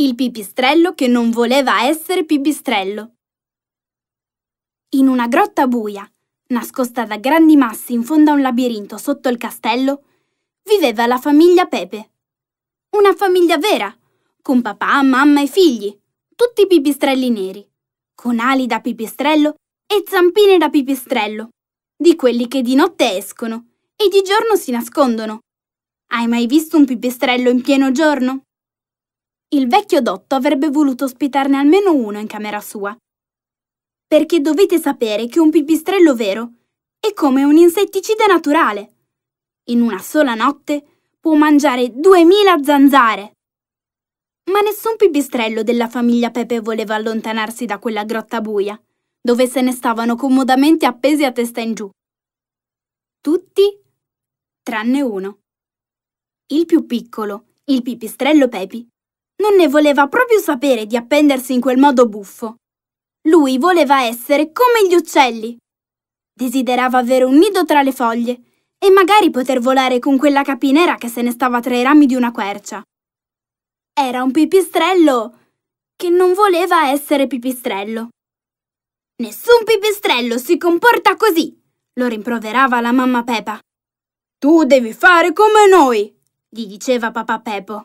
Il pipistrello che non voleva essere pipistrello. In una grotta buia, nascosta da grandi massi in fondo a un labirinto sotto il castello, viveva la famiglia Pepe. Una famiglia vera, con papà, mamma e figli, tutti pipistrelli neri, con ali da pipistrello e zampine da pipistrello, di quelli che di notte escono e di giorno si nascondono. Hai mai visto un pipistrello in pieno giorno? Il vecchio Dotto avrebbe voluto ospitarne almeno uno in camera sua. Perché dovete sapere che un pipistrello vero è come un insetticida naturale. In una sola notte può mangiare duemila zanzare. Ma nessun pipistrello della famiglia Pepe voleva allontanarsi da quella grotta buia, dove se ne stavano comodamente appesi a testa in giù. Tutti tranne uno. Il più piccolo, il pipistrello Pepi, non ne voleva proprio sapere di appendersi in quel modo buffo. Lui voleva essere come gli uccelli. Desiderava avere un nido tra le foglie e magari poter volare con quella capinera che se ne stava tra i rami di una quercia. Era un pipistrello che non voleva essere pipistrello. Nessun pipistrello si comporta così, lo rimproverava la mamma Pepa. Tu devi fare come noi, gli diceva papà Pepo.